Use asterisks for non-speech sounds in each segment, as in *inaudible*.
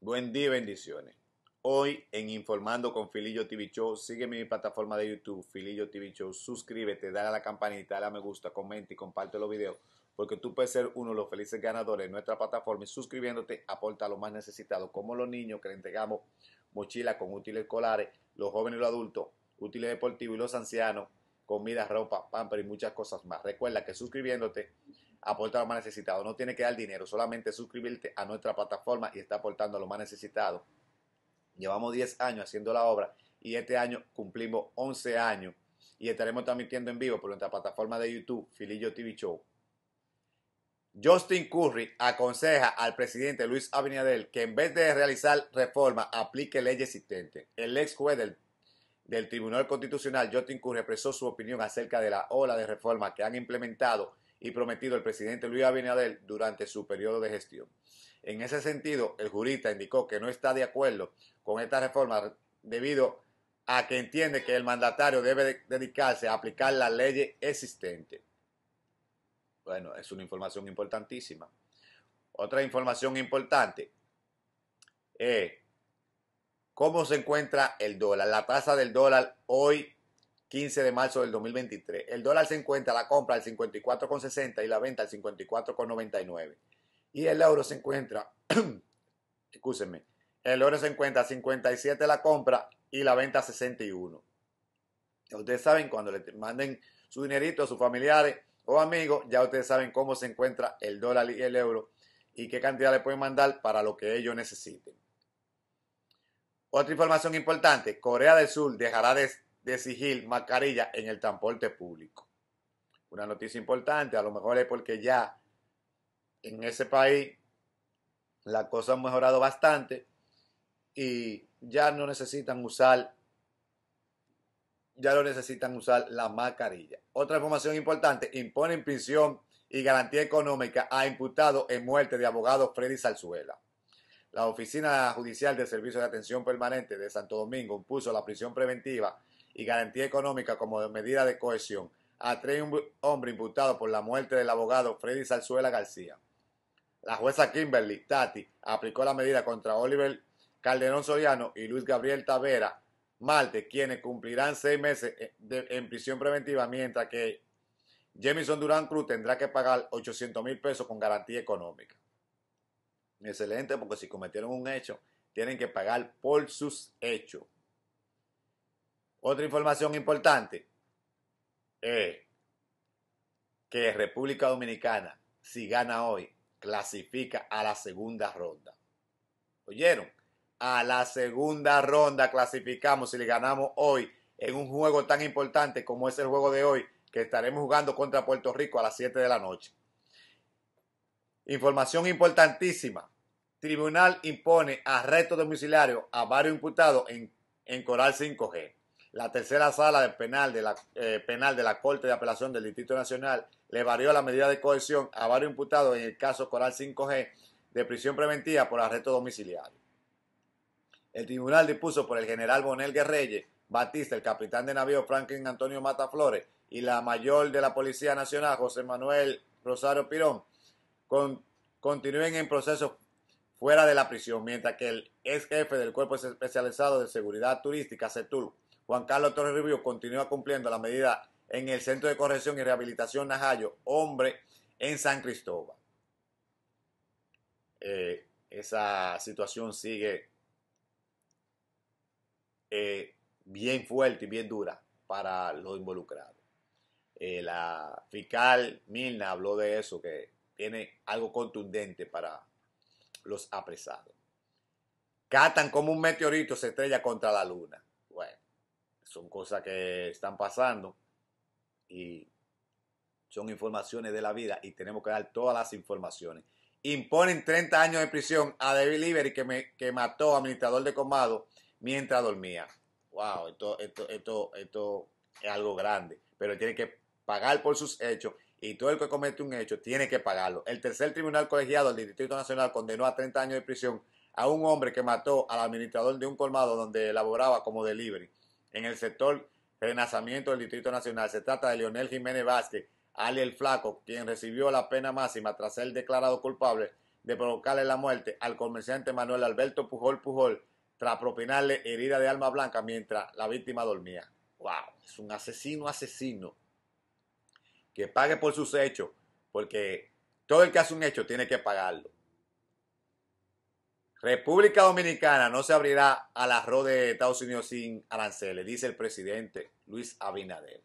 Buen día bendiciones. Hoy en Informando con Filillo TV Show, sígueme en mi plataforma de YouTube, Filillo TV Show, suscríbete, dale a la campanita, dale a me gusta, comenta y comparte los videos, porque tú puedes ser uno de los felices ganadores en nuestra plataforma y suscribiéndote aporta a lo más necesitado, como los niños que le entregamos mochilas con útiles escolares, los jóvenes y los adultos, útiles deportivos y los ancianos, comida, ropa, pamper y muchas cosas más. Recuerda que suscribiéndote aporta a los más necesitado. No tiene que dar dinero, solamente suscribirte a nuestra plataforma y está aportando a los más necesitado. Llevamos 10 años haciendo la obra y este año cumplimos 11 años y estaremos transmitiendo en vivo por nuestra plataforma de YouTube, Filillo TV Show. Justin Curry aconseja al presidente Luis Abinadel que en vez de realizar reforma, aplique leyes existentes. El ex juez del, Tribunal Constitucional, Justin Curry, expresó su opinión acerca de la ola de reforma que han implementado y prometido el presidente Luis Abinader durante su periodo de gestión. En ese sentido, el jurista indicó que no está de acuerdo con esta reforma debido a que entiende que el mandatario debe dedicarse a aplicar la ley existente. Bueno, es una información importantísima. Otra información importante es cómo se encuentra el dólar, la tasa del dólar hoy 15 de marzo del 2023. El dólar se encuentra a la compra al 54,60 y la venta al 54,99. Y el euro se encuentra, *clears throat* escúsenme, el euro se encuentra a 57 la compra y la venta 61. Ustedes saben, cuando le manden su dinerito a sus familiares o amigos, ya ustedes saben cómo se encuentra el dólar y el euro y qué cantidad le pueden mandar para lo que ellos necesiten. Otra información importante, Corea del Sur dejará de de exigir mascarilla en el transporte público. Una noticia importante, a lo mejor es porque ya en ese país la cosa ha mejorado bastante y ya no necesitan usar ya no necesitan usar la mascarilla. Otra información importante, imponen prisión y garantía económica a imputado en muerte de abogado Freddy Salzuela. La Oficina Judicial de Servicio de Atención Permanente de Santo Domingo impuso la prisión preventiva y Garantía Económica como medida de cohesión a tres hombres imputados por la muerte del abogado Freddy Salzuela García. La jueza Kimberly Tati aplicó la medida contra Oliver Calderón Soriano y Luis Gabriel Tavera Malte, quienes cumplirán seis meses eh, en prisión preventiva, mientras que Jemison Durán Cruz tendrá que pagar 800 mil pesos con garantía económica. Excelente, porque si cometieron un hecho, tienen que pagar por sus hechos. Otra información importante es eh, que República Dominicana, si gana hoy, clasifica a la segunda ronda. ¿Oyeron? A la segunda ronda clasificamos si le ganamos hoy en un juego tan importante como es el juego de hoy, que estaremos jugando contra Puerto Rico a las 7 de la noche. Información importantísima. Tribunal impone arresto domiciliario a varios imputados en, en Coral 5G. La tercera sala penal de la, eh, penal de la Corte de Apelación del Distrito Nacional le varió la medida de cohesión a varios imputados en el caso Coral 5G de prisión preventiva por arresto domiciliario. El tribunal dispuso por el general Bonel Guerreyes, Batista, el capitán de navío Franklin Antonio Mataflores y la mayor de la Policía Nacional, José Manuel Rosario Pirón, continúen en proceso fuera de la prisión, mientras que el ex jefe del Cuerpo Especializado de Seguridad Turística, Setul. Juan Carlos Torres Rubio continúa cumpliendo la medida en el Centro de Corrección y Rehabilitación Najayo, hombre, en San Cristóbal. Eh, esa situación sigue eh, bien fuerte y bien dura para los involucrados. Eh, la fiscal Milna habló de eso, que tiene algo contundente para los apresados. Catan como un meteorito se estrella contra la luna son cosas que están pasando y son informaciones de la vida y tenemos que dar todas las informaciones. Imponen 30 años de prisión a David Liberty que, me, que mató a administrador de comado mientras dormía. Wow, esto, esto, esto, esto es algo grande, pero tiene que pagar por sus hechos y todo el que comete un hecho tiene que pagarlo. El tercer tribunal colegiado del Distrito Nacional condenó a 30 años de prisión a un hombre que mató al administrador de un colmado donde laboraba como delivery en el sector renazamiento del Distrito Nacional. Se trata de Leonel Jiménez Vázquez, Ali el Flaco, quien recibió la pena máxima tras ser declarado culpable de provocarle la muerte al comerciante Manuel Alberto Pujol Pujol tras propinarle herida de alma blanca mientras la víctima dormía. ¡Wow! Es un asesino asesino. Que pague por sus hechos, porque todo el que hace un hecho tiene que pagarlo. República Dominicana no se abrirá al arroz de Estados Unidos sin aranceles, dice el presidente Luis Abinader.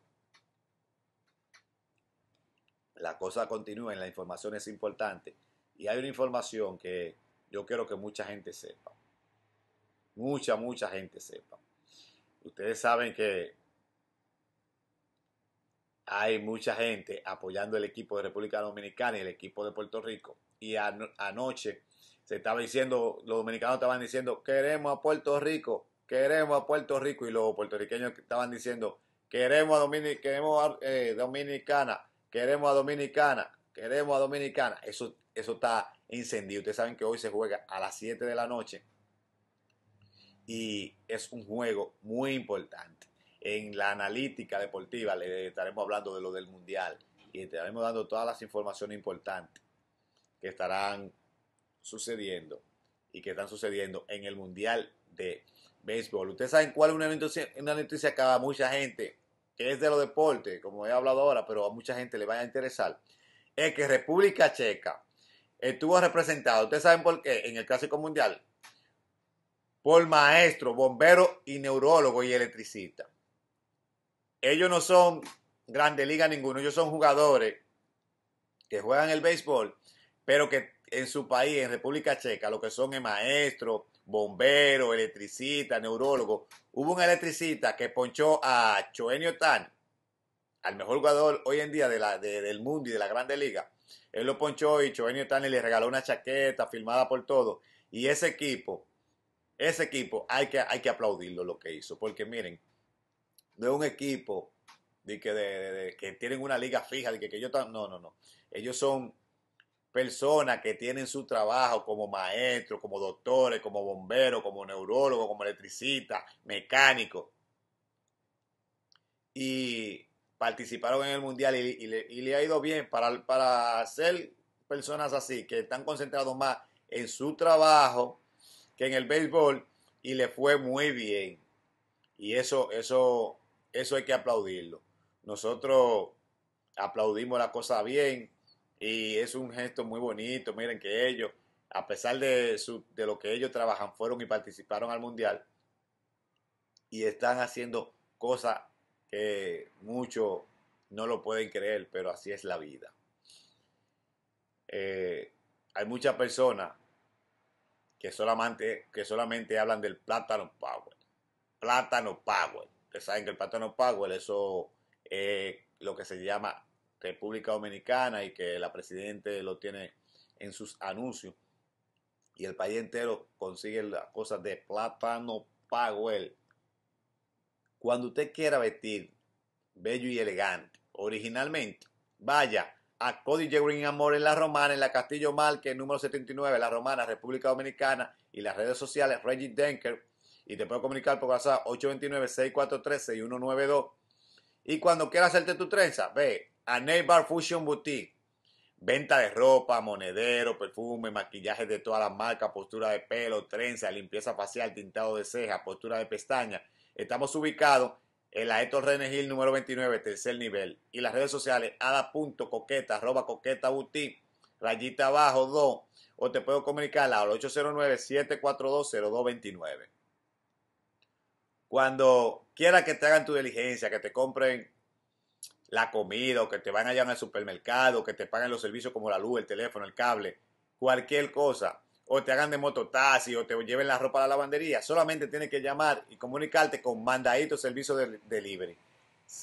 La cosa continúa, la información es importante. Y hay una información que yo quiero que mucha gente sepa. Mucha, mucha gente sepa. Ustedes saben que hay mucha gente apoyando el equipo de República Dominicana y el equipo de Puerto Rico. Y anoche se estaba diciendo, los dominicanos estaban diciendo, queremos a Puerto Rico, queremos a Puerto Rico, y los puertorriqueños estaban diciendo, queremos a, queremos eh, Dominicana, queremos a Dominicana, queremos a Dominicana. Eso, eso está encendido. Ustedes saben que hoy se juega a las 7 de la noche y es un juego muy importante. En la analítica deportiva le estaremos hablando de lo del mundial y estaremos dando todas las informaciones importantes que estarán sucediendo y que están sucediendo en el Mundial de Béisbol. Ustedes saben cuál es una noticia, que a mucha gente, que es de los deportes, como he hablado ahora, pero a mucha gente le va a interesar, es que República Checa estuvo representado, ustedes saben por qué, en el Clásico Mundial, por maestro, bombero y neurólogo y electricista. Ellos no son grande liga ninguno, ellos son jugadores que juegan el béisbol, pero que en su país, en República Checa, lo que son el maestro, bombero, electricista, neurólogo. Hubo un electricista que ponchó a Choenio Tan, al mejor jugador hoy en día de la, del mundo y de la Grande Liga. Él lo ponchó y Choenio Tan le regaló una chaqueta firmada por todo. Y ese equipo, ese equipo, hay que, hay que aplaudirlo lo que hizo. Porque miren, de un equipo de que, que tienen una liga fija, de que, que ellos están. No, no, no. Ellos son personas que tienen su trabajo como maestros, como doctores, como bomberos, como neurólogos, como electricistas, mecánicos, y participaron en el mundial y, le, ha ido bien para, para ser personas así, que están concentrados más en su trabajo que en el béisbol, y le fue muy bien. Y eso, eso, eso hay que aplaudirlo. Nosotros aplaudimos la cosa bien, y es un gesto muy bonito. Miren que ellos, a pesar de, lo que ellos trabajan, fueron y participaron al Mundial y están haciendo cosas que muchos no lo pueden creer, pero así es la vida. Eh, hay muchas personas que solamente, que solamente hablan del plátano power. Plátano power. que saben que el plátano power, eso es lo que se llama República Dominicana y que la presidenta lo tiene en sus anuncios y el país entero consigue las cosas de plátano pago él. Cuando usted quiera vestir bello y elegante, originalmente, vaya a Cody Green Amor en La Romana, en la Castillo Marque, número 79, La Romana, República Dominicana, y las redes sociales Reggie Denker, y te puedo comunicar por WhatsApp 829-643-6192. Y cuando quiera hacerte tu trenza, ve a Neighbor Fusion Boutique. Venta de ropa, monedero, perfume, maquillaje de todas las marcas, postura de pelo, trenza, limpieza facial, tintado de ceja, postura de pestaña. Estamos ubicados en la Héctor René número 29, tercer nivel. Y las redes sociales, ada.coqueta, arroba coqueta boutique, rayita abajo 2. O te puedo comunicar al 809-742-0229. Cuando quiera que te hagan tu diligencia, que te compren la comida o que te van a llamar al supermercado, que te paguen los servicios como la luz, el teléfono, el cable, cualquier cosa, o te hagan de mototaxi o te lleven la ropa a la lavandería, solamente tienes que llamar y comunicarte con Mandadito Servicio de Delivery.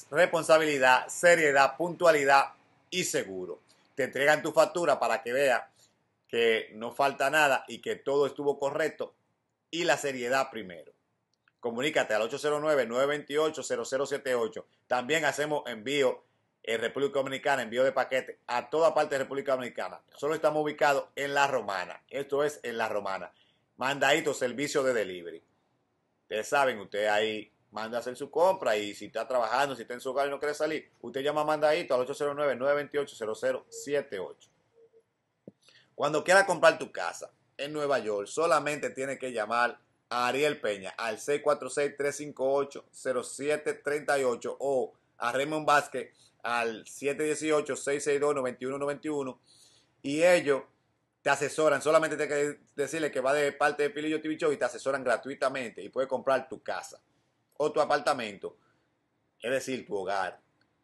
Responsabilidad, seriedad, puntualidad y seguro. Te entregan tu factura para que veas que no falta nada y que todo estuvo correcto y la seriedad primero comunícate al 809-928-0078. También hacemos envío en República Dominicana, envío de paquete a toda parte de República Dominicana. Solo estamos ubicados en La Romana. Esto es en La Romana. Mandadito servicio de delivery. Ustedes saben, usted ahí manda a hacer su compra y si está trabajando, si está en su hogar y no quiere salir, usted llama a mandadito al 809-928-0078. Cuando quiera comprar tu casa en Nueva York, solamente tiene que llamar a Ariel Peña al 646-358-0738 o a Raymond Vázquez al 718-662-9191 y ellos te asesoran, solamente te que decirle que va de parte de Pilillo TV Show y te asesoran gratuitamente y puedes comprar tu casa o tu apartamento, es decir, tu hogar.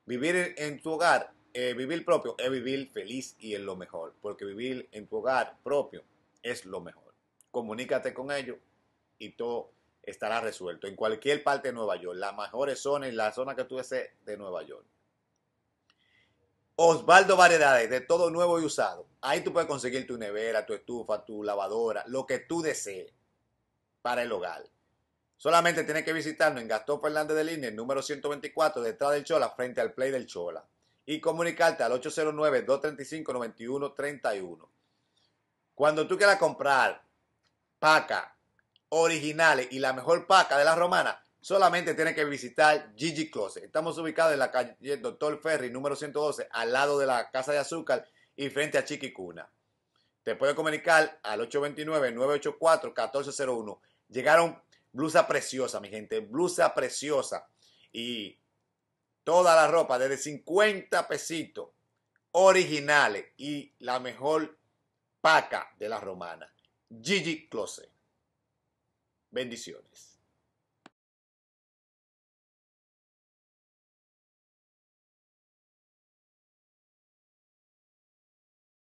Vivir en tu hogar, eh, vivir propio, es vivir feliz y es lo mejor, porque vivir en tu hogar propio es lo mejor. Comunícate con ellos y todo estará resuelto. En cualquier parte de Nueva York, las mejores zonas, la zona que tú desees de Nueva York. Osvaldo Variedades, de todo nuevo y usado. Ahí tú puedes conseguir tu nevera, tu estufa, tu lavadora, lo que tú desees para el hogar. Solamente tienes que visitarnos en Gastón Fernández de Línea, número 124, detrás del Chola, frente al Play del Chola. Y comunicarte al 809-235-9131. Cuando tú quieras comprar paca, originales y la mejor paca de la romana, solamente tiene que visitar Gigi Closet. Estamos ubicados en la calle Doctor Ferry, número 112, al lado de la Casa de Azúcar y frente a Chiquicuna. Te puede comunicar al 829-984-1401. Llegaron blusa preciosa, mi gente, blusa preciosa. Y toda la ropa, desde 50 pesitos, originales y la mejor paca de la romana. Gigi Closet. Bendiciones.